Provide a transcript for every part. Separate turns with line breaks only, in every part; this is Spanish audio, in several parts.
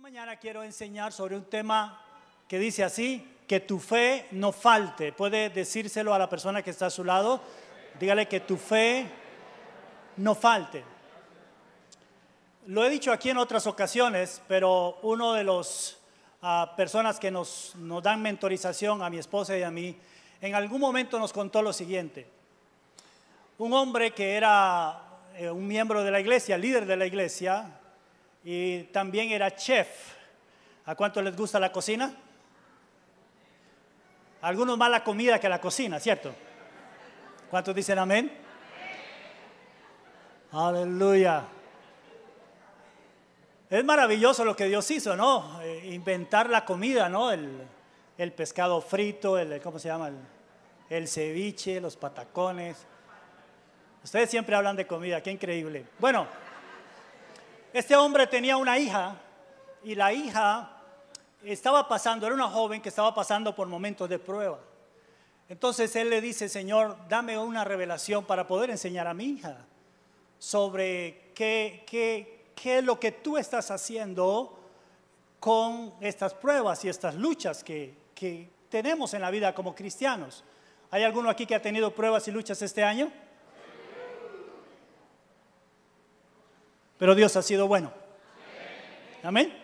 mañana quiero enseñar sobre un tema que dice así, que tu fe no falte. Puede decírselo a la persona que está a su lado. Dígale que tu fe no falte. Lo he dicho aquí en otras ocasiones, pero uno de los ah, personas que nos, nos dan mentorización a mi esposa y a mí, en algún momento nos contó lo siguiente. Un hombre que era eh, un miembro de la iglesia, líder de la iglesia, y también era chef. ¿A cuántos les gusta la cocina? Algunos más la comida que la cocina, ¿cierto? ¿Cuántos dicen amén? Aleluya. Es maravilloso lo que Dios hizo, ¿no? Eh, inventar la comida, ¿no? El, pescado frito, el, ¿cómo se llama? el, ceviche, los patacones. Ustedes siempre hablan de comida, qué increíble. Bueno. Este hombre tenía una hija y la hija estaba pasando, era una joven que estaba pasando por momentos de prueba. Entonces él le dice, Señor, dame una revelación para poder enseñar a mi hija sobre qué, es lo que tú estás haciendo con estas pruebas y estas luchas que, que tenemos en la vida como cristianos. ¿Hay alguno aquí que ha tenido pruebas y luchas este año? Pero Dios ha sido bueno. Amén.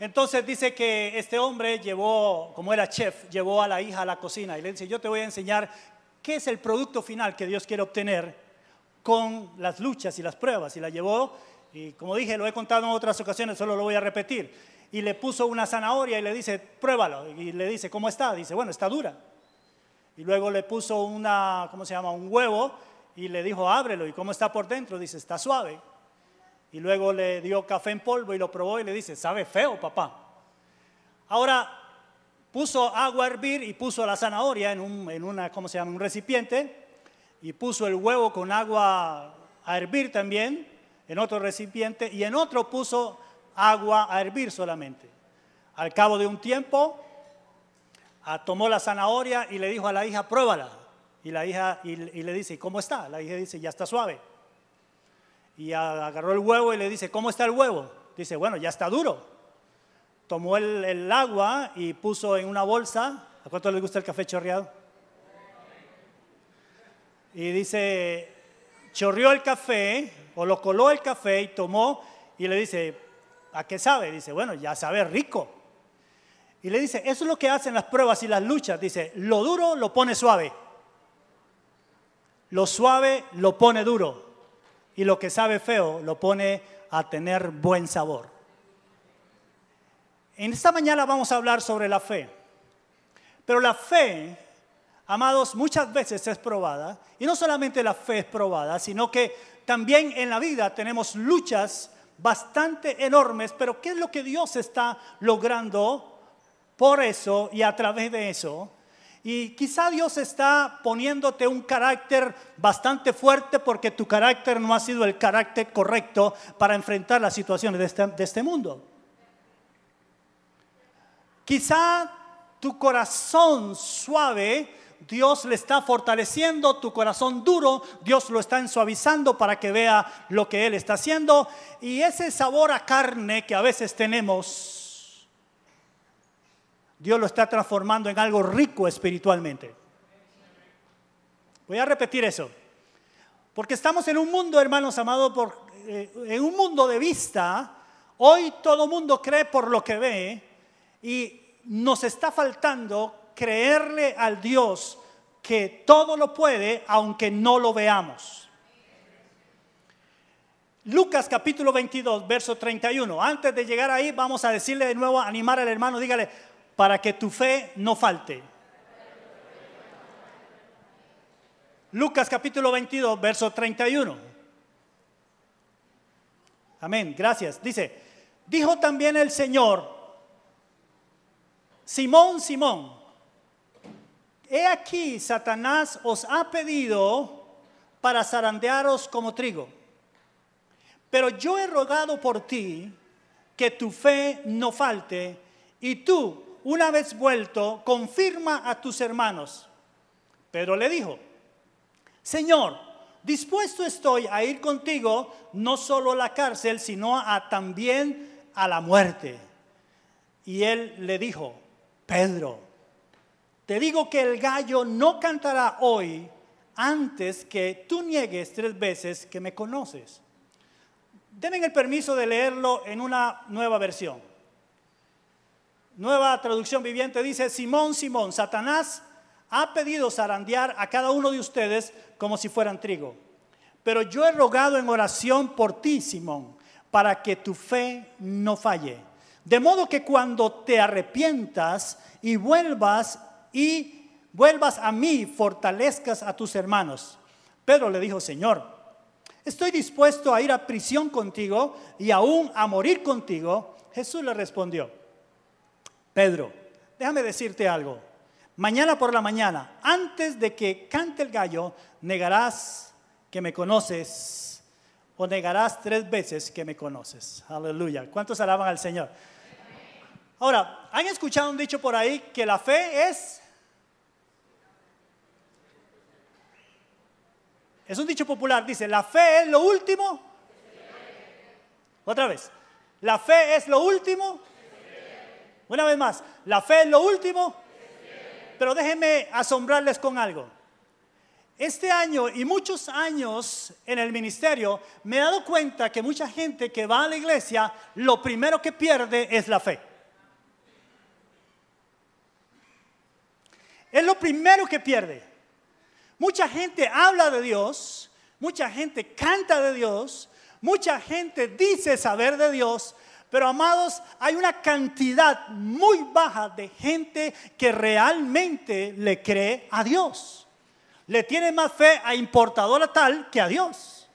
Entonces dice que este hombre llevó, como era chef, llevó a la hija a la cocina y le dice, yo te voy a enseñar qué es el producto final que Dios quiere obtener con las luchas y las pruebas. Y la llevó, y como dije, lo he contado en otras ocasiones, solo lo voy a repetir. Y le puso una zanahoria y le dice, pruébalo. Y le dice, ¿cómo está? Dice, bueno, está dura. Y luego le puso una, ¿cómo se llama? Un huevo y le dijo, ábrelo. ¿Y cómo está por dentro? Dice, está suave. Y luego le dio café en polvo y lo probó y le dice, sabe feo, papá. Ahora puso agua a hervir y puso la zanahoria en un, en una, ¿cómo se llama? un recipiente y puso el huevo con agua a hervir también en otro recipiente y en otro puso agua a hervir solamente. Al cabo de un tiempo, ah, tomó la zanahoria y le dijo a la hija, pruébala. Y la hija y le dice, ¿cómo está? La hija dice, ya está suave y agarró el huevo y le dice, ¿cómo está el huevo? Dice, bueno, ya está duro. Tomó el, agua y puso en una bolsa. ¿A cuánto le gusta el café chorreado? Y dice, chorrió el café o lo coló el café y tomó y le dice, ¿a qué sabe? Dice, bueno, ya sabe rico. Y le dice, eso es lo que hacen las pruebas y las luchas. Dice, lo duro lo pone suave. Lo suave lo pone duro y lo que sabe feo lo pone a tener buen sabor. En esta mañana vamos a hablar sobre la fe. Pero la fe, amados, muchas veces es probada. Y no solamente la fe es probada, sino que también en la vida tenemos luchas bastante enormes. Pero ¿qué es lo que Dios está logrando por eso y a través de eso? Y quizá Dios está poniéndote un carácter bastante fuerte porque tu carácter no ha sido el carácter correcto para enfrentar las situaciones este, de este, mundo. Quizá tu corazón suave Dios le está fortaleciendo tu corazón duro, Dios lo está ensuavizando para que vea lo que Él está haciendo. Y ese sabor a carne que a veces tenemos Dios lo está transformando en algo rico espiritualmente. Voy a repetir eso. Porque estamos en un mundo, hermanos amados, por, eh, en un mundo de vista. Hoy todo mundo cree por lo que ve y nos está faltando creerle al Dios que todo lo puede aunque no lo veamos. Lucas capítulo 22, verso 31. Antes de llegar ahí, vamos a decirle de nuevo, animar al hermano, dígale, para que tu fe no falte. Lucas capítulo 22, verso 31. Amén, gracias. Dice, dijo también el Señor, Simón, Simón, he aquí Satanás os ha pedido para zarandearos como trigo, pero yo he rogado por ti que tu fe no falte y tú una vez vuelto, confirma a tus hermanos. Pedro le dijo, Señor, dispuesto estoy a ir contigo no solo a la cárcel, sino también a la muerte. Y él le dijo, Pedro, te digo que el gallo no cantará hoy antes que tú niegues tres veces que me conoces. Denme el permiso de leerlo en una nueva versión. Nueva traducción viviente dice, Simón, Simón, Satanás ha pedido zarandear a cada uno de ustedes como si fueran trigo. Pero yo he rogado en oración por ti, Simón, para que tu fe no falle. De modo que cuando te arrepientas y vuelvas y vuelvas a mí, fortalezcas a tus hermanos. Pedro le dijo, Señor, estoy dispuesto a ir a prisión contigo y aún a morir contigo. Jesús le respondió, Pedro, déjame decirte algo. Mañana por la mañana, antes de que cante el gallo, negarás que me conoces o negarás tres veces que me conoces. Aleluya. ¿Cuántos alaban al Señor? Ahora, ¿han escuchado un dicho por ahí que la fe es... Es un dicho popular, dice, la fe es lo último. Otra vez, la fe es lo último una vez más, la fe es lo último, pero déjenme asombrarles con algo. Este año y muchos años en el ministerio me he dado cuenta que mucha gente que va a la iglesia, lo primero que pierde es la fe. Es lo primero que pierde. Mucha gente habla de Dios, mucha gente canta de Dios, mucha gente dice saber de Dios, pero amados, hay una cantidad muy baja de gente que realmente le cree a Dios. Le tiene más fe a importadora tal que a Dios.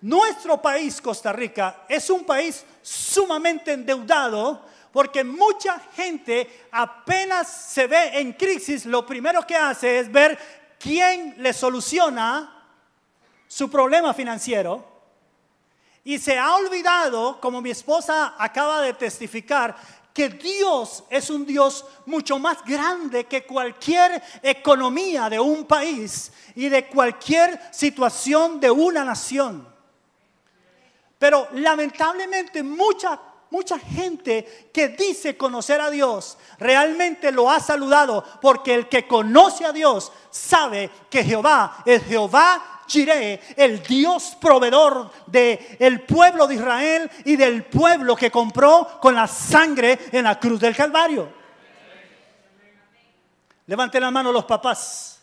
Nuestro país, Costa Rica, es un país sumamente endeudado porque mucha gente apenas se ve en crisis, lo primero que hace es ver quién le soluciona su problema financiero y se ha olvidado, como mi esposa acaba de testificar, que Dios es un Dios mucho más grande que cualquier economía de un país y de cualquier situación de una nación. Pero lamentablemente mucha, mucha gente que dice conocer a Dios realmente lo ha saludado porque el que conoce a Dios sabe que Jehová es Jehová el Dios proveedor del pueblo de Israel y del pueblo que compró con la sangre en la cruz del Calvario. Levanten la mano los papás.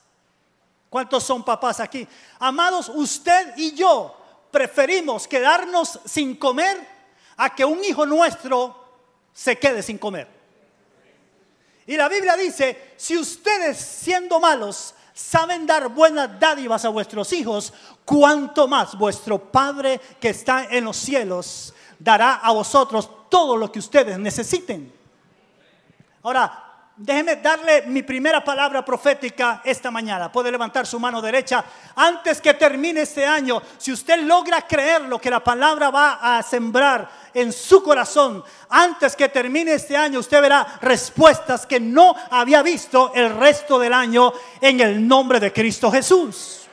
¿Cuántos son papás aquí? Amados, usted y yo preferimos quedarnos sin comer a que un hijo nuestro se quede sin comer. Y la Biblia dice, si ustedes siendo malos saben dar buenas dádivas a vuestros hijos, cuanto más vuestro Padre que está en los cielos dará a vosotros todo lo que ustedes necesiten. Ahora, Déjeme darle mi primera palabra profética esta mañana. Puede levantar su mano derecha. Antes que termine este año, si usted logra creer lo que la palabra va a sembrar en su corazón, antes que termine este año, usted verá respuestas que no había visto el resto del año en el nombre de Cristo Jesús.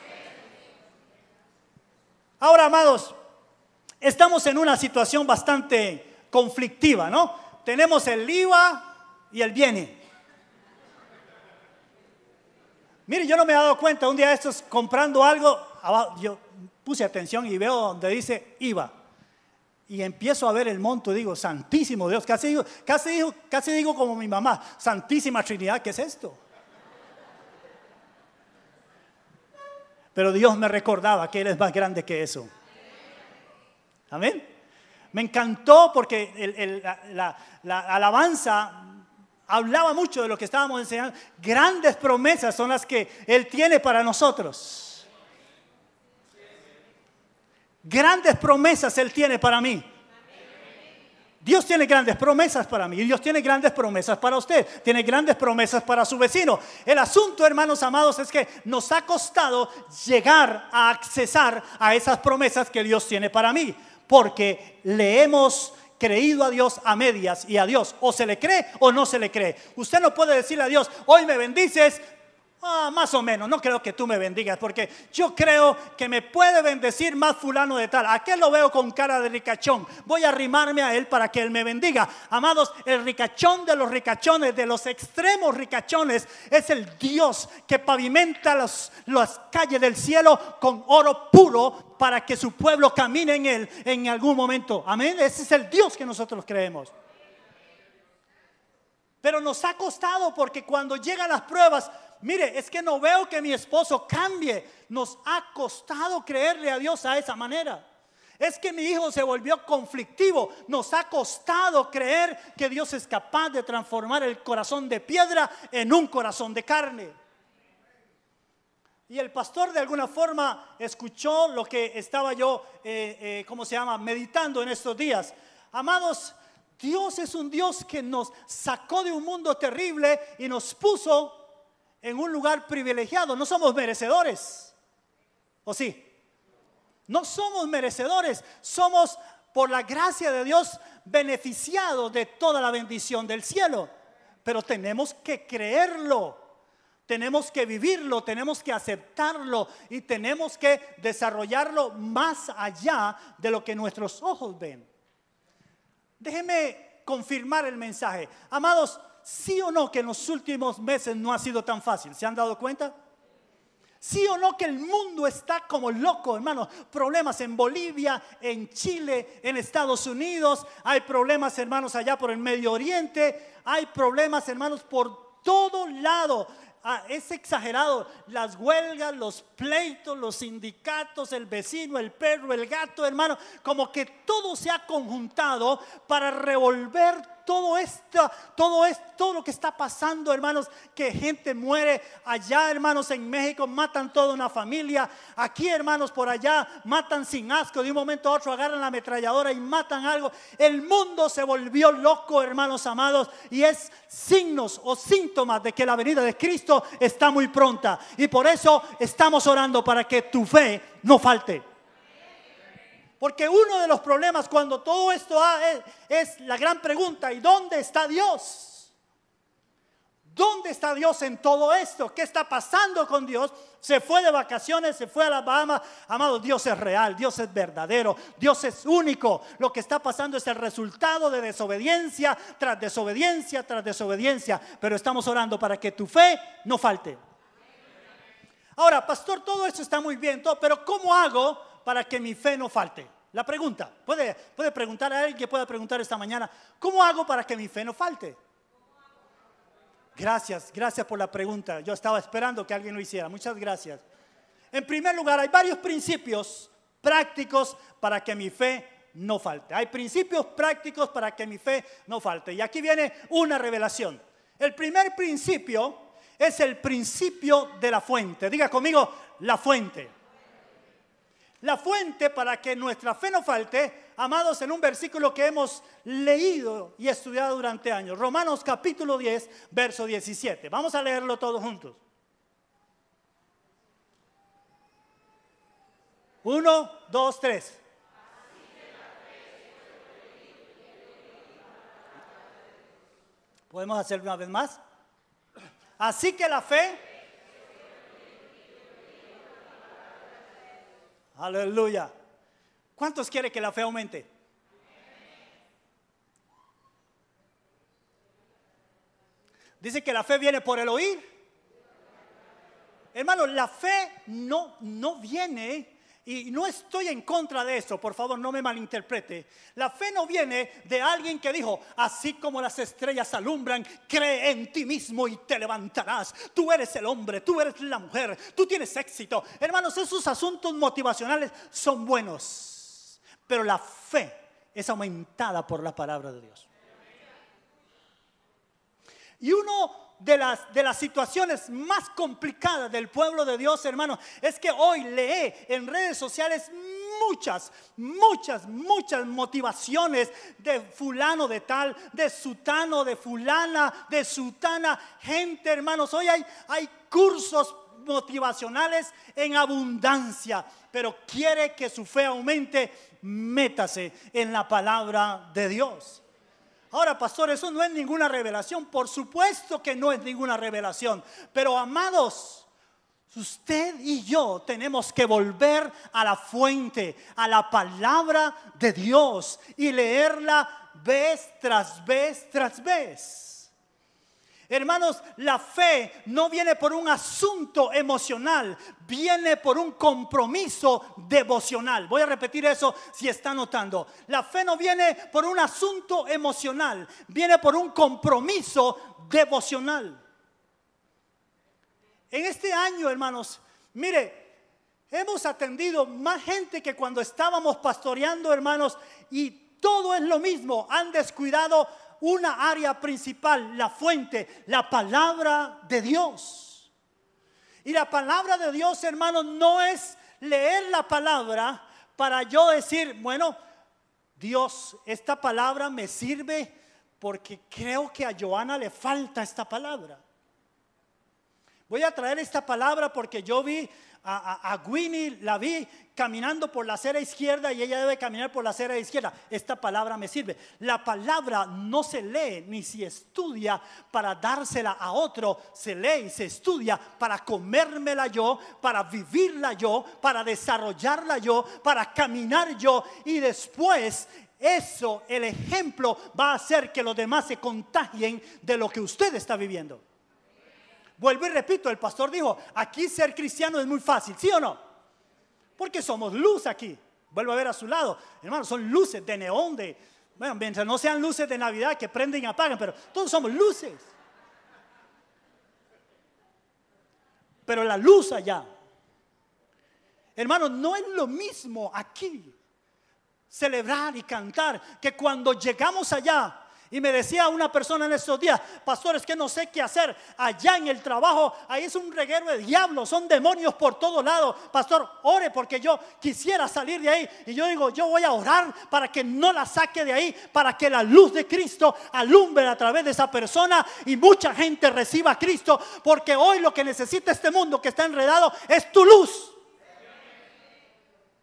Ahora, amados, estamos en una situación bastante conflictiva, ¿no? Tenemos el IVA y el viene. Mire, yo no me he dado cuenta, un día estos comprando algo, yo puse atención y veo donde dice iba. Y empiezo a ver el monto, y digo, santísimo Dios, casi digo, casi digo, casi digo como mi mamá, santísima Trinidad, ¿qué es esto? Pero Dios me recordaba que Él es más grande que eso. Amén. Me encantó porque la alabanza hablaba mucho de lo que estábamos enseñando. Grandes promesas son las que Él tiene para nosotros. Grandes promesas Él tiene para mí. Dios tiene grandes promesas para mí, Dios tiene grandes promesas para usted, tiene grandes promesas para su vecino. El asunto, hermanos amados, es que nos ha costado llegar a accesar a esas promesas que Dios tiene para mí, porque leemos creído a Dios a medias y a Dios o se le cree o no se le cree. Usted no puede decirle a Dios, hoy me bendices, Ah, más o menos, no creo que tú me bendigas, porque yo creo que me puede bendecir más fulano de tal. ¿A lo veo con cara de ricachón? Voy a arrimarme a él para que él me bendiga. Amados, el ricachón de los ricachones, de los extremos ricachones, es el Dios que pavimenta las, las calles del cielo con oro puro para que su pueblo camine en él en algún momento. Amén. Ese es el Dios que nosotros creemos. Pero nos ha costado porque cuando llegan las pruebas, mire, es que no veo que mi esposo cambie. Nos ha costado creerle a Dios a esa manera. Es que mi hijo se volvió conflictivo. Nos ha costado creer que Dios es capaz de transformar el corazón de piedra en un corazón de carne. Y el pastor de alguna forma escuchó lo que estaba yo, eh, eh, ¿cómo se llama?, meditando en estos días. Amados, Dios es un Dios que nos sacó de un mundo terrible y nos puso en un lugar privilegiado. No somos merecedores. ¿O sí? No somos merecedores. Somos, por la gracia de Dios, beneficiados de toda la bendición del cielo. Pero tenemos que creerlo. Tenemos que vivirlo, tenemos que aceptarlo y tenemos que desarrollarlo más allá de lo que nuestros ojos ven. Déjeme confirmar el mensaje. Amados, ¿Sí o no que en los últimos meses no ha sido tan fácil? ¿Se han dado cuenta? ¿Sí o no que el mundo está como loco, hermano? Problemas en Bolivia, en Chile, en Estados Unidos. Hay problemas, hermanos, allá por el Medio Oriente. Hay problemas, hermanos, por todo lado. Ah, es exagerado. Las huelgas, los pleitos, los sindicatos, el vecino, el perro, el gato, hermano. Como que todo se ha conjuntado para revolver todo esto, todo es todo lo que está pasando, hermanos, que gente muere allá, hermanos, en México matan toda una familia, aquí, hermanos, por allá matan sin asco, de un momento a otro agarran la ametralladora y matan algo. El mundo se volvió loco, hermanos amados, y es signos o síntomas de que la venida de Cristo está muy pronta. Y por eso estamos orando para que tu fe no falte. Porque uno de los problemas cuando todo esto es, la gran pregunta, ¿y dónde está Dios? ¿Dónde está Dios en todo esto? ¿Qué está pasando con Dios? Se fue de vacaciones, se fue a la Bahamas. Amado, Dios es real, Dios es verdadero, Dios es único. Lo que está pasando es el resultado de desobediencia tras desobediencia tras desobediencia. Pero estamos orando para que tu fe no falte. Ahora, pastor, todo esto está muy bien, todo, pero ¿cómo hago para que mi fe no falte? La pregunta, puede, puede preguntar a alguien que pueda preguntar esta mañana, ¿cómo hago para que mi fe no falte? Gracias, gracias por la pregunta. Yo estaba esperando que alguien lo hiciera. Muchas gracias. En primer lugar, hay varios principios prácticos para que mi fe no falte. Hay principios prácticos para que mi fe no falte. Y aquí viene una revelación. El primer principio es el principio de la fuente. Diga conmigo, la fuente la fuente para que nuestra fe no falte, amados, en un versículo que hemos leído y estudiado durante años, Romanos capítulo 10, verso 17. Vamos a leerlo todos juntos. Uno, dos, tres. ¿Podemos hacerlo una vez más? Así que la fe Aleluya. ¿Cuántos quiere que la fe aumente? Dice que la fe viene por el oír. Hermano, la fe no, no viene y no estoy en contra de eso, por favor, no me malinterprete. La fe no viene de alguien que dijo, así como las estrellas alumbran, cree en ti mismo y te levantarás. Tú eres el hombre, tú eres la mujer, tú tienes éxito. Hermanos, esos asuntos motivacionales son buenos, pero la fe es aumentada por la palabra de Dios. Y uno de las, situaciones más complicadas del pueblo de Dios, hermanos es que hoy lee en redes sociales muchas, muchas, muchas motivaciones de fulano de tal, de sutano, de fulana, de sutana, gente, hermanos. Hoy hay, hay cursos motivacionales en abundancia, pero quiere que su fe aumente, métase en la palabra de Dios. Ahora, pastor, eso no es ninguna revelación. Por supuesto que no es ninguna revelación. Pero, amados, usted y yo tenemos que volver a la fuente, a la palabra de Dios y leerla vez tras vez tras vez. Hermanos, la fe no viene por un asunto emocional, viene por un compromiso devocional. Voy a repetir eso si está notando. La fe no viene por un asunto emocional, viene por un compromiso devocional. En este año, hermanos, mire, hemos atendido más gente que cuando estábamos pastoreando, hermanos, y todo es lo mismo. Han descuidado una área principal, la fuente, la palabra de Dios. Y la palabra de Dios, hermanos, no es leer la palabra para yo decir, bueno, Dios, esta palabra me sirve porque creo que a Joana le falta esta palabra. Voy a traer esta palabra porque yo vi a, Winnie la vi caminando por la acera izquierda y ella debe caminar por la acera izquierda. Esta palabra me sirve. La palabra no se lee ni se estudia para dársela a otro, se lee y se estudia para comérmela yo, para vivirla yo, para desarrollarla yo, para caminar yo y después eso, el ejemplo, va a hacer que los demás se contagien de lo que usted está viviendo. Vuelvo y repito, el pastor dijo, aquí ser cristiano es muy fácil, ¿sí o no? Porque somos luz aquí. Vuelvo a ver a su lado. Hermano, son luces de neón, de... Bueno, mientras no sean luces de Navidad que prenden y apagan, pero todos somos luces. Pero la luz allá. Hermano, no es lo mismo aquí celebrar y cantar que cuando llegamos allá y me decía una persona en estos días, pastor, es que no sé qué hacer. Allá en el trabajo, ahí es un reguero de diablos, son demonios por todo lado. Pastor, ore porque yo quisiera salir de ahí. Y yo digo, yo voy a orar para que no la saque de ahí, para que la luz de Cristo alumbre a través de esa persona y mucha gente reciba a Cristo. Porque hoy lo que necesita este mundo que está enredado es tu luz.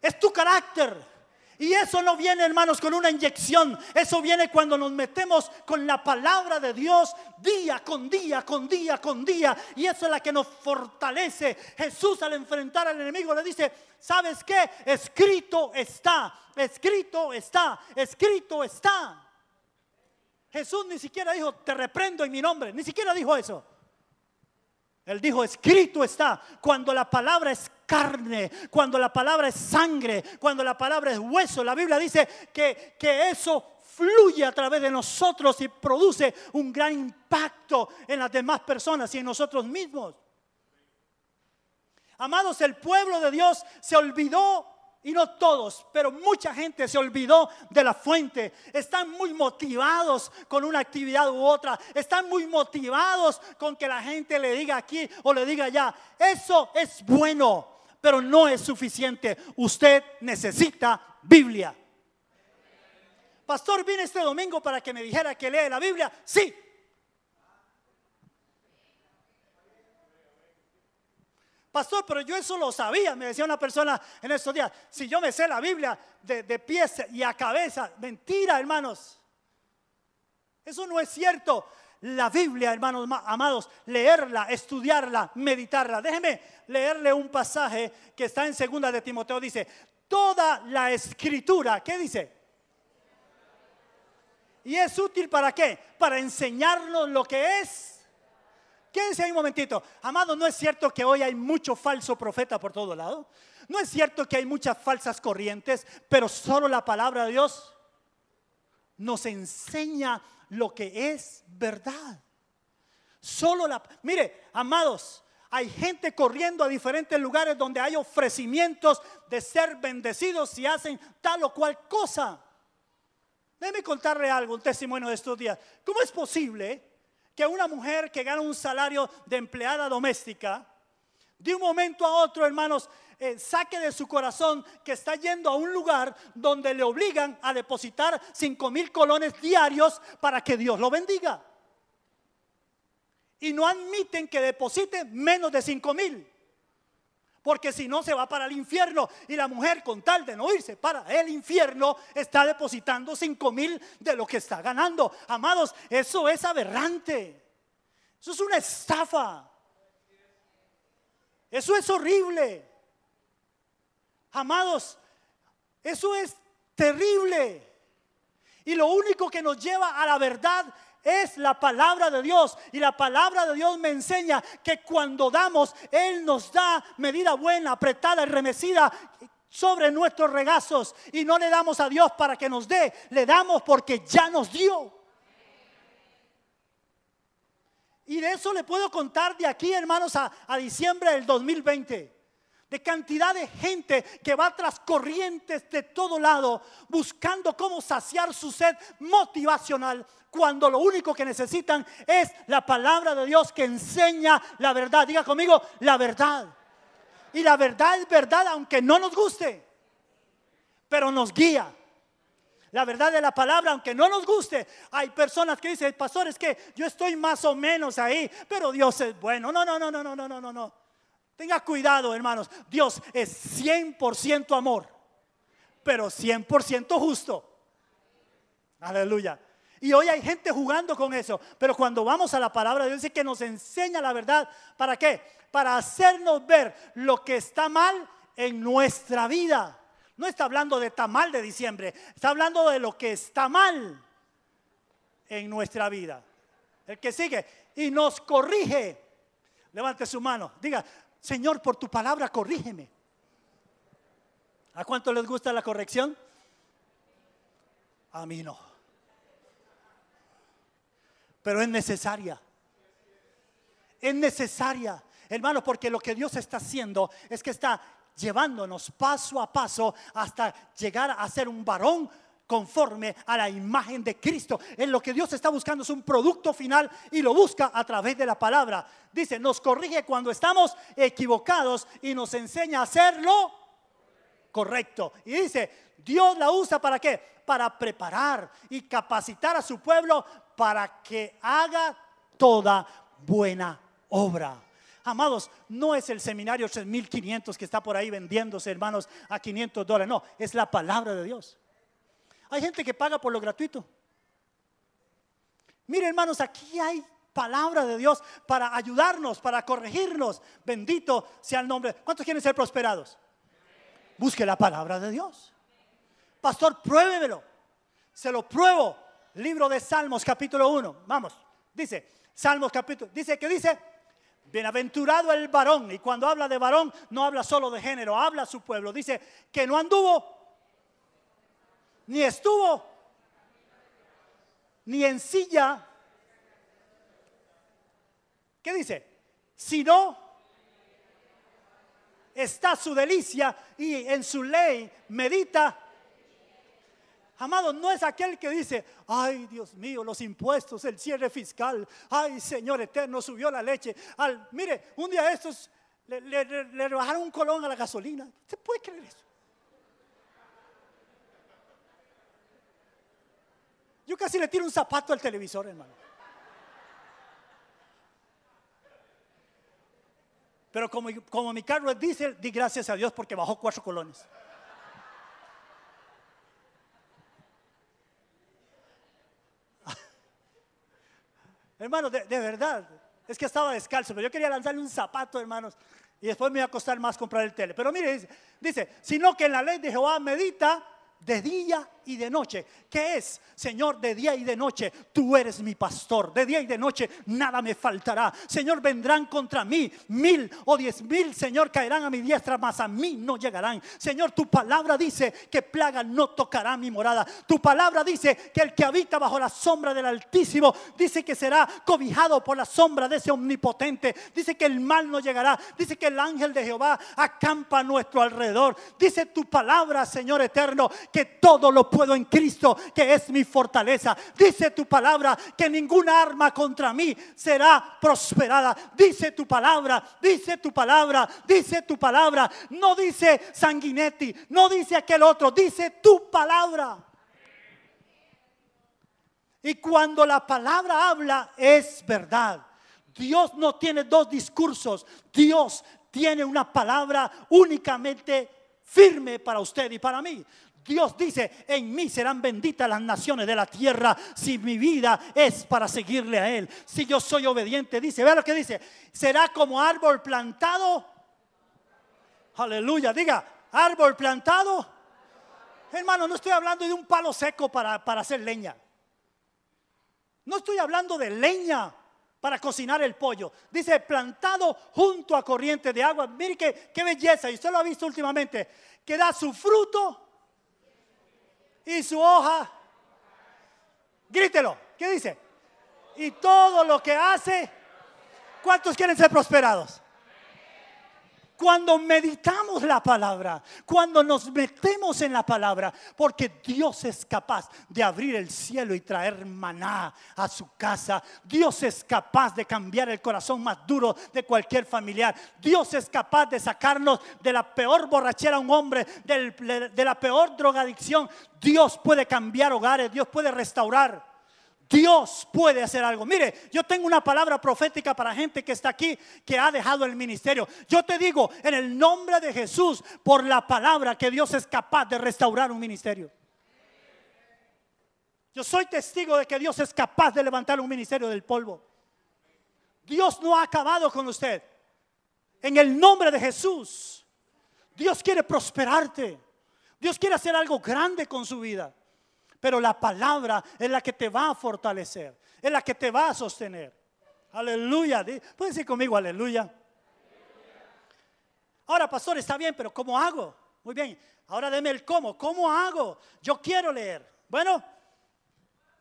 Es tu carácter y eso no viene, hermanos, con una inyección. Eso viene cuando nos metemos con la palabra de Dios día con día, con día, con día. Y eso es la que nos fortalece. Jesús al enfrentar al enemigo le dice, ¿sabes qué? Escrito está, escrito está, escrito está. Jesús ni siquiera dijo, te reprendo en mi nombre. Ni siquiera dijo eso. Él dijo, escrito está. Cuando la palabra es carne, cuando la palabra es sangre, cuando la palabra es hueso. La Biblia dice que, que eso fluye a través de nosotros y produce un gran impacto en las demás personas y en nosotros mismos. Amados, el pueblo de Dios se olvidó, y no todos, pero mucha gente se olvidó de la fuente. Están muy motivados con una actividad u otra. Están muy motivados con que la gente le diga aquí o le diga allá. Eso es bueno pero no es suficiente. Usted necesita Biblia. Pastor, vine este domingo para que me dijera que lee la Biblia. Sí. Pastor, pero yo eso lo sabía, me decía una persona en estos días. Si yo me sé la Biblia de, pies y a cabeza, mentira, hermanos. Eso no es cierto. La Biblia, hermanos amados, leerla, estudiarla, meditarla. Déjeme leerle un pasaje que está en segunda de Timoteo. Dice, toda la escritura, ¿qué dice? ¿Y es útil para qué? Para enseñarnos lo que es. Quédense ahí un momentito. Amado, ¿no es cierto que hoy hay mucho falso profeta por todo lado? ¿No es cierto que hay muchas falsas corrientes, pero solo la palabra de Dios nos enseña lo que es verdad. Solo la... Mire, amados, hay gente corriendo a diferentes lugares donde hay ofrecimientos de ser bendecidos si hacen tal o cual cosa. Déjeme contarle algo, un testimonio de estos días. ¿Cómo es posible que una mujer que gana un salario de empleada doméstica, de un momento a otro, hermanos, eh, saque de su corazón que está yendo a un lugar donde le obligan a depositar 5 mil colones diarios para que Dios lo bendiga. Y no admiten que deposite menos de 5 mil. Porque si no se va para el infierno. Y la mujer con tal de no irse para el infierno está depositando 5 mil de lo que está ganando. Amados, eso es aberrante. Eso es una estafa. Eso es horrible. Amados, eso es terrible. Y lo único que nos lleva a la verdad es la palabra de Dios. Y la palabra de Dios me enseña que cuando damos, Él nos da medida buena, apretada y remecida sobre nuestros regazos. Y no le damos a Dios para que nos dé, le damos porque ya nos dio. Y de eso le puedo contar de aquí, hermanos, a, a diciembre del 2020 de cantidad de gente que va tras corrientes de todo lado, buscando cómo saciar su sed motivacional, cuando lo único que necesitan es la palabra de Dios que enseña la verdad. Diga conmigo, la verdad. Y la verdad es verdad, aunque no nos guste, pero nos guía la verdad de la palabra, aunque no nos guste. Hay personas que dicen, pastor, es que yo estoy más o menos ahí, pero Dios es bueno. no, no, no, no, no, no, no, no. Tenga cuidado, hermanos. Dios es 100% amor, pero 100% justo. Aleluya. Y hoy hay gente jugando con eso. Pero cuando vamos a la palabra Dios, dice que nos enseña la verdad. ¿Para qué? Para hacernos ver lo que está mal en nuestra vida. No está hablando de tamal de diciembre, está hablando de lo que está mal en nuestra vida. El que sigue y nos corrige. Levante su mano, diga, Señor, por tu palabra, corrígeme. ¿A cuánto les gusta la corrección? A mí no. Pero es necesaria. Es necesaria, hermano, porque lo que Dios está haciendo es que está llevándonos paso a paso hasta llegar a ser un varón conforme a la imagen de Cristo. En lo que Dios está buscando es un producto final y lo busca a través de la palabra. Dice, nos corrige cuando estamos equivocados y nos enseña a hacerlo correcto. Y dice, Dios la usa para qué? Para preparar y capacitar a su pueblo para que haga toda buena obra. Amados, no es el seminario 3500 que está por ahí vendiéndose, hermanos, a 500 dólares. No, es la palabra de Dios. Hay gente que paga por lo gratuito. Mire, hermanos, aquí hay palabra de Dios para ayudarnos, para corregirnos. Bendito sea el nombre. ¿Cuántos quieren ser prosperados? Busque la palabra de Dios. Pastor, pruébemelo. Se lo pruebo. Libro de Salmos, capítulo 1. Vamos. Dice, Salmos, capítulo. Dice que dice, bienaventurado el varón. Y cuando habla de varón, no habla solo de género, habla a su pueblo. Dice que no anduvo ni estuvo, ni en silla. ¿Qué dice? Si no está su delicia y en su ley medita. Amado, no es aquel que dice, ay Dios mío, los impuestos, el cierre fiscal, ay Señor eterno, subió la leche. Al, mire, un día estos le, bajaron un colón a la gasolina. ¿Se puede creer eso? Yo casi le tiro un zapato al televisor, hermano. Pero como, mi carro es diésel, di gracias a Dios porque bajó cuatro colones. hermano, de, verdad, es que estaba descalzo, pero yo quería lanzarle un zapato, hermanos, y después me iba a costar más comprar el tele. Pero mire, dice, dice sino que en la ley de Jehová medita de día y de noche. ¿Qué es? Señor, de día y de noche tú eres mi pastor. De día y de noche nada me faltará. Señor, vendrán contra mí mil o diez mil. Señor, caerán a mi diestra, mas a mí no llegarán. Señor, tu palabra dice que plaga no tocará mi morada. Tu palabra dice que el que habita bajo la sombra del Altísimo dice que será cobijado por la sombra de ese omnipotente. Dice que el mal no llegará. Dice que el ángel de Jehová acampa a nuestro alrededor. Dice tu palabra, Señor eterno, que todo lo puedo en Cristo, que es mi fortaleza. Dice tu palabra que ninguna arma contra mí será prosperada. Dice tu palabra, dice tu palabra, dice tu palabra. No dice Sanguinetti, no dice aquel otro, dice tu palabra. Y cuando la palabra habla, es verdad. Dios no tiene dos discursos. Dios tiene una palabra únicamente firme para usted y para mí. Dios dice, en mí serán benditas las naciones de la tierra si mi vida es para seguirle a Él. Si yo soy obediente, dice, vea lo que dice, será como árbol plantado. Aleluya, diga, árbol plantado. Hermano, no estoy hablando de un palo seco para, hacer leña. No estoy hablando de leña para cocinar el pollo. Dice, plantado junto a corriente de agua. Mire qué, qué belleza, y usted lo ha visto últimamente, que da su fruto y su hoja. Grítelo. ¿Qué dice? Y todo lo que hace. ¿Cuántos quieren ser prosperados? cuando meditamos la palabra, cuando nos metemos en la palabra, porque Dios es capaz de abrir el cielo y traer maná a su casa. Dios es capaz de cambiar el corazón más duro de cualquier familiar. Dios es capaz de sacarnos de la peor borrachera a un hombre, de la peor drogadicción. Dios puede cambiar hogares, Dios puede restaurar. Dios puede hacer algo. Mire, yo tengo una palabra profética para gente que está aquí, que ha dejado el ministerio. Yo te digo, en el nombre de Jesús, por la palabra que Dios es capaz de restaurar un ministerio. Yo soy testigo de que Dios es capaz de levantar un ministerio del polvo. Dios no ha acabado con usted. En el nombre de Jesús, Dios quiere prosperarte. Dios quiere hacer algo grande con su vida pero la palabra es la que te va a fortalecer, es la que te va a sostener. Aleluya. pueden decir conmigo, aleluya. Ahora, pastor, está bien, pero ¿cómo hago? Muy bien. Ahora deme el cómo. ¿Cómo hago? Yo quiero leer. Bueno,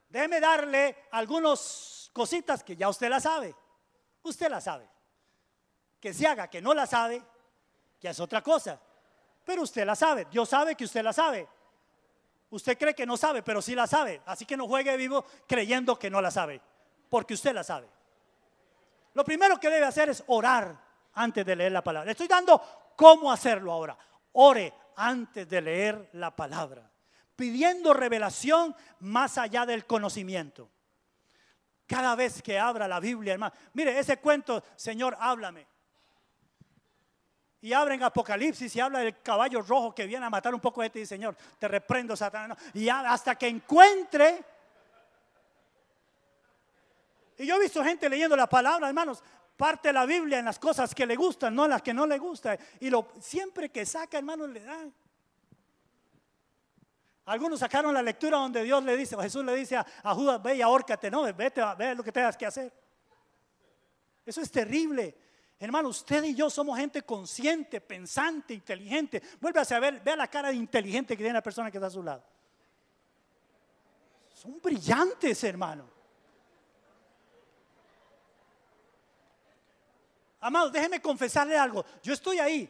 déjeme darle algunas cositas que ya usted la sabe. Usted la sabe. Que se haga que no la sabe, ya es otra cosa. Pero usted la sabe. Dios sabe que usted la sabe. Usted cree que no sabe, pero sí la sabe. Así que no juegue vivo creyendo que no la sabe, porque usted la sabe. Lo primero que debe hacer es orar antes de leer la palabra. Le estoy dando cómo hacerlo ahora. Ore antes de leer la palabra, pidiendo revelación más allá del conocimiento. Cada vez que abra la Biblia, hermano, mire ese cuento, Señor, háblame y abren Apocalipsis y habla del caballo rojo que viene a matar un poco de este y Señor, te reprendo, Satanás. Y hasta que encuentre. Y yo he visto gente leyendo la palabra, hermanos, parte de la Biblia en las cosas que le gustan, no en las que no le gustan. Y lo, siempre que saca, hermanos, le dan. Algunos sacaron la lectura donde Dios le dice, Jesús le dice a, Judas, ve y ahórcate, no, vete, ve lo que tengas que hacer. Eso es terrible. Hermano, usted y yo somos gente consciente, pensante, inteligente. Vuelve a saber, vea la cara de inteligente que tiene la persona que está a su lado. Son brillantes, hermano. Amados, déjeme confesarle algo. Yo estoy ahí.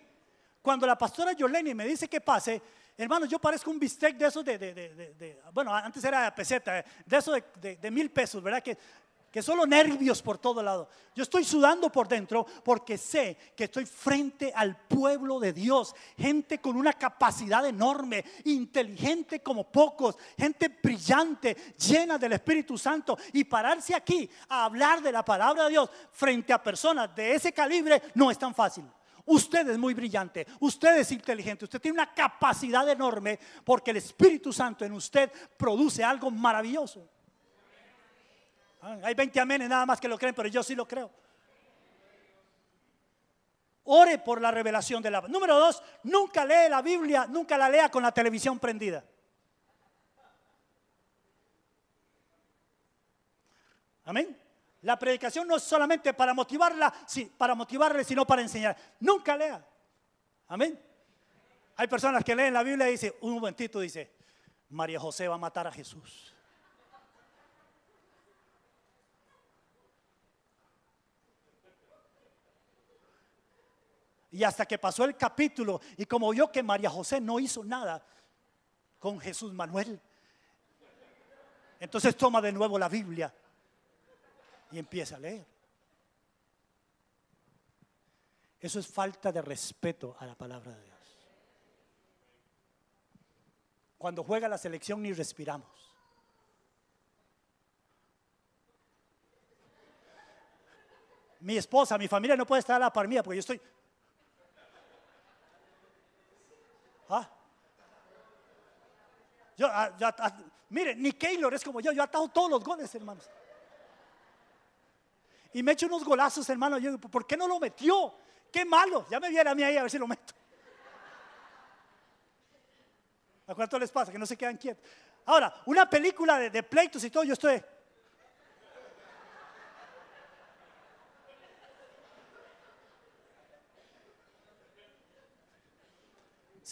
Cuando la pastora Yoleni me dice que pase, hermano, yo parezco un bistec de esos de, de bueno, antes era peseta, de esos de, mil pesos, ¿verdad? Que que solo nervios por todo lado. Yo estoy sudando por dentro porque sé que estoy frente al pueblo de Dios, gente con una capacidad enorme, inteligente como pocos, gente brillante, llena del Espíritu Santo y pararse aquí a hablar de la palabra de Dios frente a personas de ese calibre no es tan fácil. Usted es muy brillante, usted es inteligente, usted tiene una capacidad enorme porque el Espíritu Santo en usted produce algo maravilloso. Ah, hay 20 amenes nada más que lo creen, pero yo sí lo creo. Ore por la revelación de la... Número dos, nunca lee la Biblia, nunca la lea con la televisión prendida. Amén. La predicación no es solamente para motivarla, para motivarle, sino para enseñar. Nunca lea. Amén. Hay personas que leen la Biblia y dicen, un momentito, dice, María José va a matar a Jesús. Y hasta que pasó el capítulo y como vio que María José no hizo nada con Jesús Manuel, entonces toma de nuevo la Biblia y empieza a leer. Eso es falta de respeto a la palabra de Dios. Cuando juega la selección ni respiramos. Mi esposa, mi familia no puede estar a la par mía porque yo estoy Yo, ah, mire, ni Keylor es como yo, yo atajo todos los goles, hermanos. Y me echo unos golazos, hermano. Yo digo, ¿por qué no lo metió? Qué malo. Ya me viera a mí ahí a ver si lo meto. ¿A cuánto les pasa? Que no se quedan quietos. Ahora, una película de pleitos y todo, yo estoy.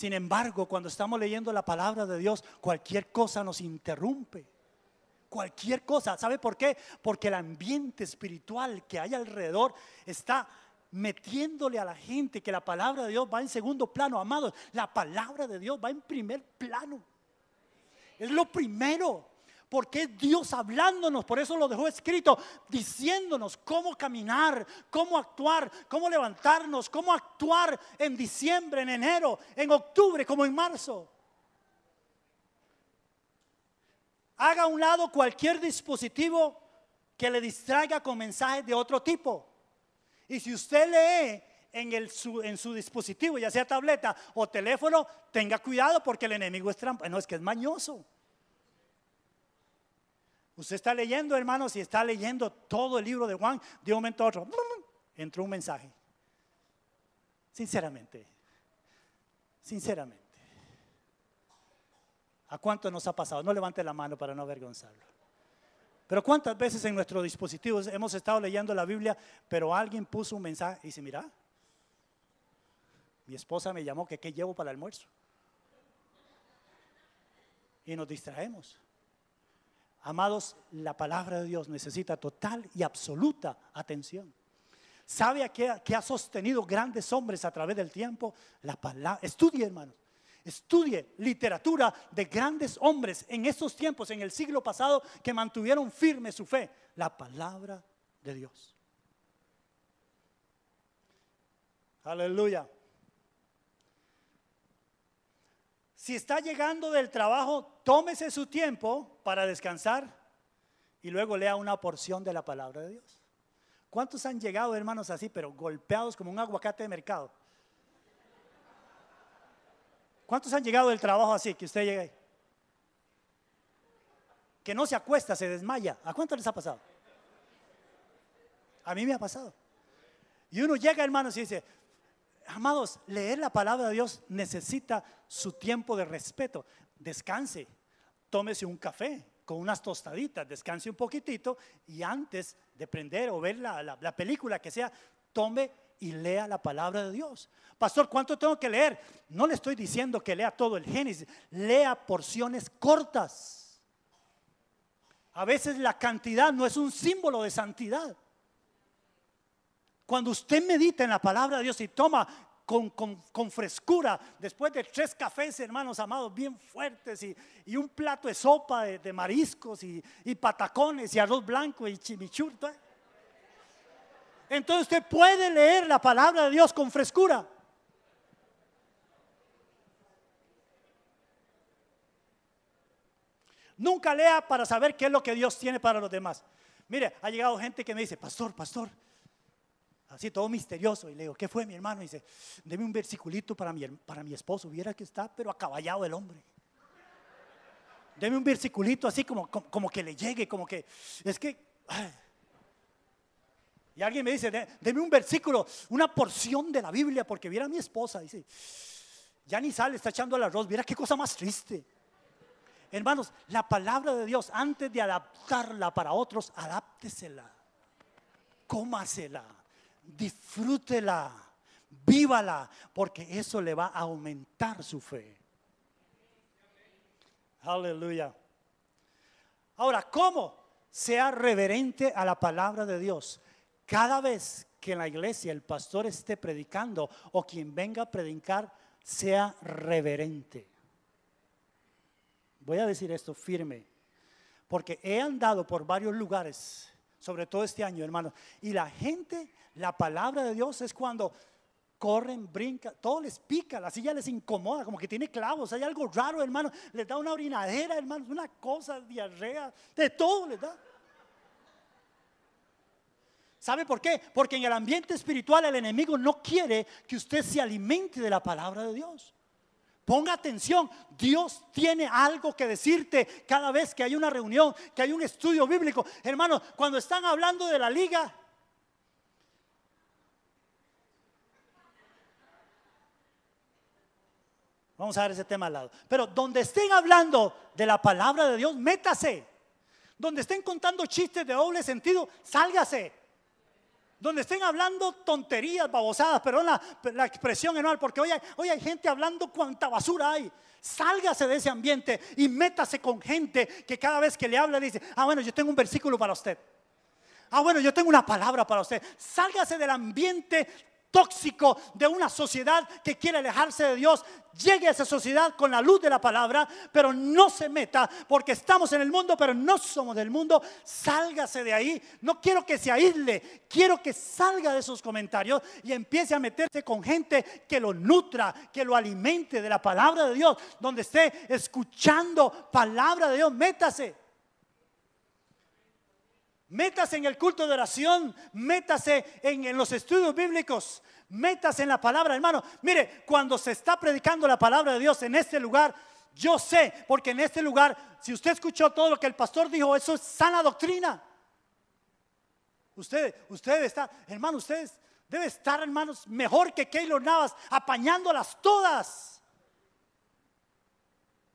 Sin embargo, cuando estamos leyendo la palabra de Dios, cualquier cosa nos interrumpe. Cualquier cosa. ¿Sabe por qué? Porque el ambiente espiritual que hay alrededor está metiéndole a la gente que la palabra de Dios va en segundo plano. Amados, la palabra de Dios va en primer plano. Es lo primero porque Dios hablándonos, por eso lo dejó escrito, diciéndonos cómo caminar, cómo actuar, cómo levantarnos, cómo actuar en diciembre, en enero, en octubre, como en marzo. Haga a un lado cualquier dispositivo que le distraiga con mensajes de otro tipo. Y si usted lee en, su, en su dispositivo, ya sea tableta o teléfono, tenga cuidado porque el enemigo es trampa. No, es que es mañoso. Usted está leyendo, hermanos, y está leyendo todo el libro de Juan, de un momento a otro, entró un mensaje. Sinceramente, sinceramente. ¿A cuánto nos ha pasado? No levante la mano para no avergonzarlo. Pero cuántas veces en nuestros dispositivos hemos estado leyendo la Biblia, pero alguien puso un mensaje y dice, mira, mi esposa me llamó que qué llevo para el almuerzo. Y nos distraemos. Amados, la palabra de Dios necesita total y absoluta atención. ¿Sabe a qué, que ha sostenido grandes hombres a través del tiempo? La palabra. Estudie, hermanos. Estudie literatura de grandes hombres en esos tiempos, en el siglo pasado, que mantuvieron firme su fe. La palabra de Dios. Aleluya. Si está llegando del trabajo, tómese su tiempo para descansar y luego lea una porción de la palabra de Dios. ¿Cuántos han llegado, hermanos, así, pero golpeados como un aguacate de mercado? ¿Cuántos han llegado del trabajo así, que usted llegue, ahí? Que no se acuesta, se desmaya. ¿A cuántos les ha pasado? A mí me ha pasado. Y uno llega, hermanos, y dice, amados, leer la palabra de Dios necesita su tiempo de respeto descanse, tómese un café con unas tostaditas, descanse un poquitito y antes de prender o ver la, película que sea, tome y lea la palabra de Dios. Pastor, ¿cuánto tengo que leer? No le estoy diciendo que lea todo el Génesis, lea porciones cortas. A veces la cantidad no es un símbolo de santidad. Cuando usted medita en la palabra de Dios y toma con, frescura, después de tres cafés, hermanos amados, bien fuertes, y, un plato de sopa de, mariscos, y, y, patacones, y arroz blanco, y chimichurta. Entonces usted puede leer la palabra de Dios con frescura. Nunca lea para saber qué es lo que Dios tiene para los demás. Mire, ha llegado gente que me dice, pastor, pastor, así todo misterioso. Y le digo, ¿qué fue mi hermano? dice, deme un versiculito para mi, para mi esposo. Viera que está, pero acaballado el hombre. Deme un versiculito así como, como, que le llegue, como que, es que... Y alguien me dice, deme un versículo, una porción de la Biblia, porque viera mi esposa. Dice, ya ni sale, está echando el arroz. Mira qué cosa más triste. Hermanos, la palabra de Dios, antes de adaptarla para otros, adáptesela, cómasela disfrútela, vívala, porque eso le va a aumentar su fe. Aleluya. Ahora, ¿cómo? Sea reverente a la palabra de Dios. Cada vez que en la iglesia el pastor esté predicando o quien venga a predicar, sea reverente. Voy a decir esto firme, porque he andado por varios lugares sobre todo este año, hermano Y la gente, la palabra de Dios es cuando corren, brinca todo les pica, la silla les incomoda, como que tiene clavos, hay algo raro, hermano, les da una orinadera, hermano una cosa, diarrea, de todo les da. ¿Sabe por qué? Porque en el ambiente espiritual el enemigo no quiere que usted se alimente de la palabra de Dios. Ponga atención, Dios tiene algo que decirte cada vez que hay una reunión, que hay un estudio bíblico. Hermanos, cuando están hablando de la liga, vamos a ver ese tema al lado, pero donde estén hablando de la palabra de Dios, métase. Donde estén contando chistes de doble sentido, sálgase donde estén hablando tonterías, babosadas, perdón la, la expresión anual, porque hoy hay, hoy hay gente hablando cuánta basura hay. Sálgase de ese ambiente y métase con gente que cada vez que le habla dice, ah, bueno, yo tengo un versículo para usted. Ah, bueno, yo tengo una palabra para usted. Sálgase del ambiente tóxico de una sociedad que quiere alejarse de Dios, llegue a esa sociedad con la luz de la palabra, pero no se meta, porque estamos en el mundo, pero no somos del mundo. Sálgase de ahí. No quiero que se aísle, quiero que salga de esos comentarios y empiece a meterse con gente que lo nutra, que lo alimente de la palabra de Dios, donde esté escuchando palabra de Dios. Métase. Métase en el culto de oración, métase en, los estudios bíblicos, métase en la palabra, hermano. Mire, cuando se está predicando la palabra de Dios en este lugar, yo sé, porque en este lugar, si usted escuchó todo lo que el pastor dijo, eso es sana doctrina. Usted, usted está, hermano, ustedes debe estar, hermanos, mejor que Keylor Navas, apañándolas todas.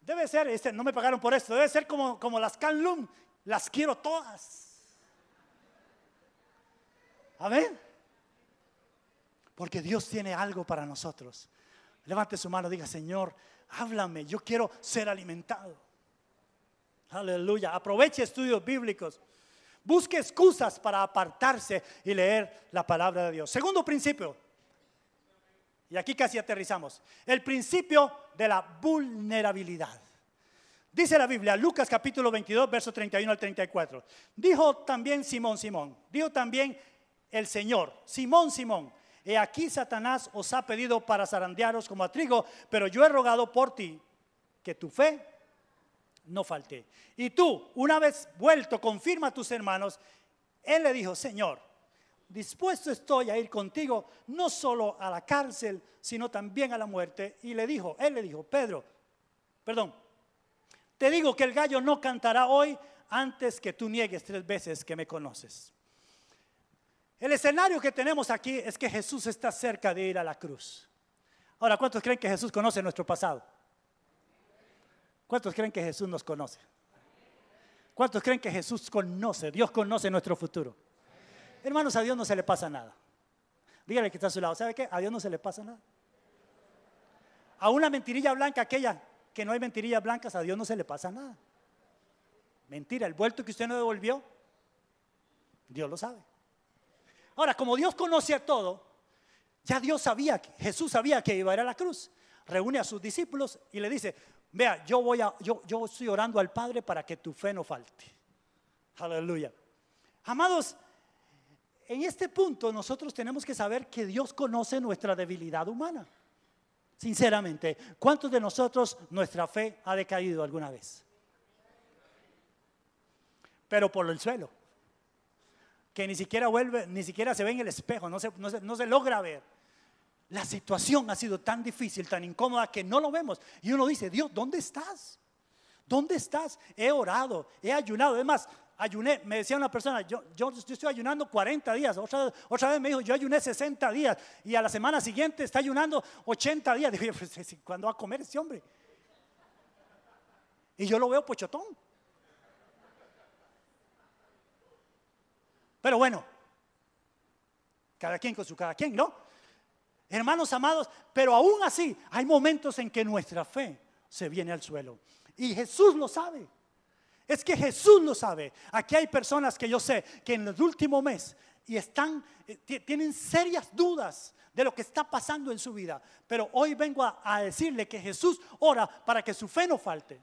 Debe ser, este, no me pagaron por esto, debe ser como, como las Canlum, las quiero todas. Amén. Porque Dios tiene algo para nosotros. Levante su mano, diga, Señor, háblame, yo quiero ser alimentado. Aleluya. Aproveche estudios bíblicos. Busque excusas para apartarse y leer la palabra de Dios. Segundo principio. Y aquí casi aterrizamos. El principio de la vulnerabilidad. Dice la Biblia, Lucas capítulo 22, verso 31 al 34. Dijo también Simón, Simón. Dijo también el Señor, Simón, Simón, he aquí Satanás os ha pedido para zarandearos como a trigo, pero yo he rogado por ti que tu fe no falte. Y tú, una vez vuelto, confirma a tus hermanos, él le dijo, Señor, dispuesto estoy a ir contigo, no solo a la cárcel, sino también a la muerte. Y le dijo, él le dijo, Pedro, perdón, te digo que el gallo no cantará hoy antes que tú niegues tres veces que me conoces. El escenario que tenemos aquí es que Jesús está cerca de ir a la cruz. Ahora, ¿cuántos creen que Jesús conoce nuestro pasado? ¿Cuántos creen que Jesús nos conoce? ¿Cuántos creen que Jesús conoce? Dios conoce nuestro futuro. Hermanos, a Dios no se le pasa nada. Dígale que está a su lado. ¿Sabe qué? A Dios no se le pasa nada. A una mentirilla blanca, aquella que no hay mentirillas blancas, a Dios no se le pasa nada. Mentira, el vuelto que usted no devolvió, Dios lo sabe. Ahora, como Dios conoce a todo, ya Dios sabía, Jesús sabía que iba a ir a la cruz. Reúne a sus discípulos y le dice, vea, yo, voy a, yo, yo estoy orando al Padre para que tu fe no falte. Aleluya. Amados, en este punto nosotros tenemos que saber que Dios conoce nuestra debilidad humana. Sinceramente, ¿cuántos de nosotros nuestra fe ha decaído alguna vez? Pero por el suelo que ni siquiera vuelve, ni siquiera se ve en el espejo, no se, no se, logra ver. La situación ha sido tan difícil, tan incómoda que no lo vemos. Y uno dice, Dios, ¿dónde estás? ¿Dónde estás? He orado, he ayunado. Es más, ayuné, me decía una persona, yo, yo, estoy ayunando 40 días. Otra, otra vez me dijo, yo ayuné 60 días. Y a la semana siguiente está ayunando 80 días. Dije, pues, ¿cuándo va a comer ese hombre? Y yo lo veo pochotón. Pero bueno, cada quien con su cada quien, ¿no? Hermanos amados, pero aún así hay momentos en que nuestra fe se viene al suelo. Y Jesús lo sabe. Es que Jesús lo sabe. Aquí hay personas que yo sé que en el último mes y están, eh, tienen serias dudas de lo que está pasando en su vida. Pero hoy vengo a decirle que Jesús ora para que su fe no falte.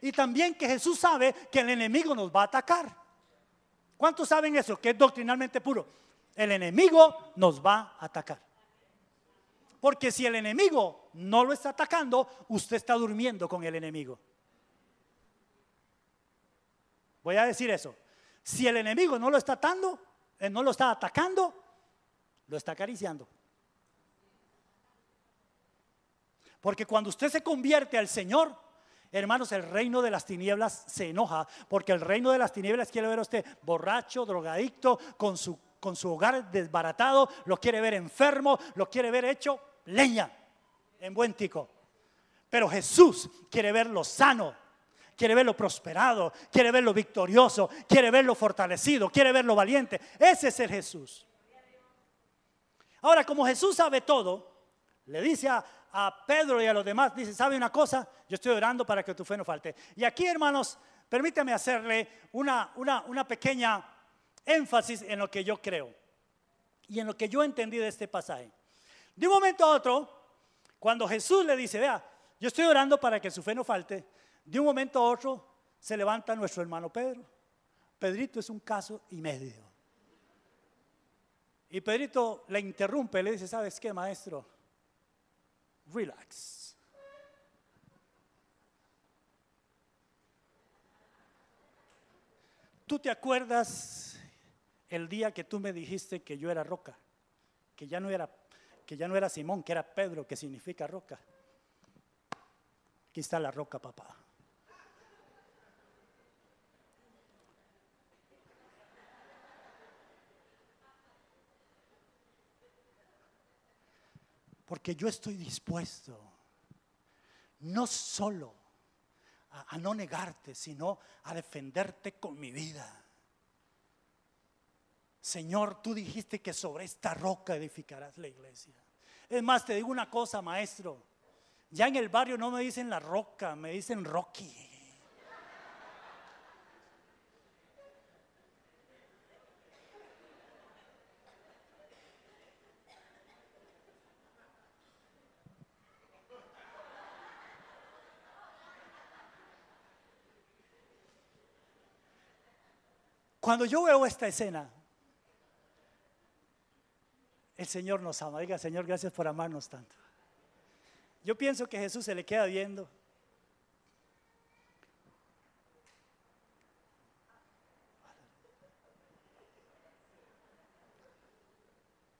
Y también que Jesús sabe que el enemigo nos va a atacar. ¿Cuántos saben eso? Que es doctrinalmente puro. El enemigo nos va a atacar. Porque si el enemigo no lo está atacando, usted está durmiendo con el enemigo. Voy a decir eso. Si el enemigo no lo está atando, eh, no lo está atacando, lo está acariciando. Porque cuando usted se convierte al Señor, Hermanos, el reino de las tinieblas se enoja porque el reino de las tinieblas quiere ver a usted borracho, drogadicto, con su, con su hogar desbaratado, lo quiere ver enfermo, lo quiere ver hecho leña, en buen Pero Jesús quiere verlo sano, quiere verlo prosperado, quiere verlo victorioso, quiere verlo fortalecido, quiere verlo valiente. Ese es el Jesús. Ahora, como Jesús sabe todo, le dice a, a Pedro y a los demás, dice, ¿sabe una cosa? Yo estoy orando para que tu fe no falte. Y aquí, hermanos, permítame hacerle una, una, pequeña énfasis en lo que yo creo y en lo que yo entendí de este pasaje. De un momento a otro, cuando Jesús le dice, vea, yo estoy orando para que su fe no falte, de un momento a otro se levanta nuestro hermano Pedro. Pedrito es un caso y medio. Y Pedrito le interrumpe, le dice, ¿sabes qué, maestro? relax. ¿Tú te acuerdas el día que tú me dijiste que yo era roca? Que ya no era, que ya no era Simón, que era Pedro, que significa roca. Aquí está la roca, papá. Porque yo estoy dispuesto no solo a, no negarte, sino a defenderte con mi vida. Señor, tú dijiste que sobre esta roca edificarás la iglesia. Es más, te digo una cosa, maestro. Ya en el barrio no me dicen la roca, me dicen Rocky. Cuando yo veo esta escena, el Señor nos ama. Diga, Señor, gracias por amarnos tanto. Yo pienso que Jesús se le queda viendo.